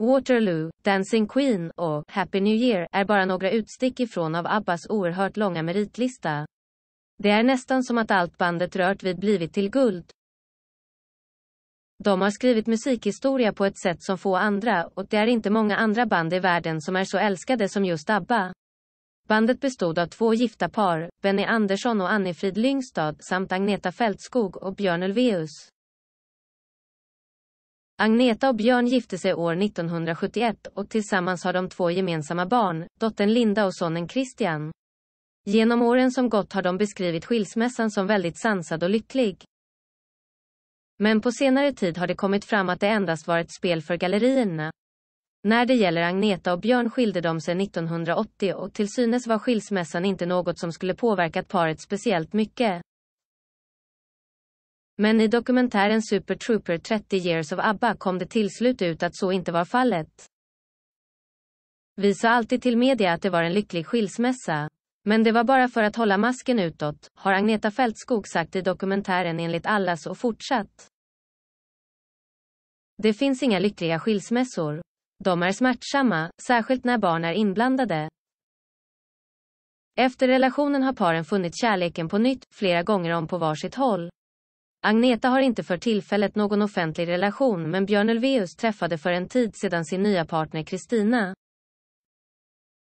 Waterloo, Dancing Queen och Happy New Year är bara några utstick ifrån av Abbas oerhört långa meritlista. Det är nästan som att allt bandet rört vid blivit till guld. De har skrivit musikhistoria på ett sätt som få andra och det är inte många andra band i världen som är så älskade som just ABBA. Bandet bestod av två gifta par, Benny Andersson och Annefrid Lyngstad samt Agneta Fältskog och Björn Ulvaeus. Agneta och Björn gifte sig år 1971 och tillsammans har de två gemensamma barn, dottern Linda och sonen Christian. Genom åren som gått har de beskrivit skilsmässan som väldigt sansad och lycklig. Men på senare tid har det kommit fram att det endast var ett spel för gallerierna. När det gäller Agneta och Björn skilde de sig 1980 och till synes var skilsmässan inte något som skulle påverkat paret speciellt mycket. Men i dokumentären Super Trooper 30 Years of ABBA kom det till slut ut att så inte var fallet. Vi sa alltid till media att det var en lycklig skilsmässa. Men det var bara för att hålla masken utåt, har Agneta Fältskog sagt i dokumentären enligt allas och fortsatt. Det finns inga lyckliga skilsmässor. De är smärtsamma, särskilt när barn är inblandade. Efter relationen har paren funnit kärleken på nytt, flera gånger om på varsitt håll. Agneta har inte för tillfället någon offentlig relation men Björn Ulvaeus träffade för en tid sedan sin nya partner Kristina.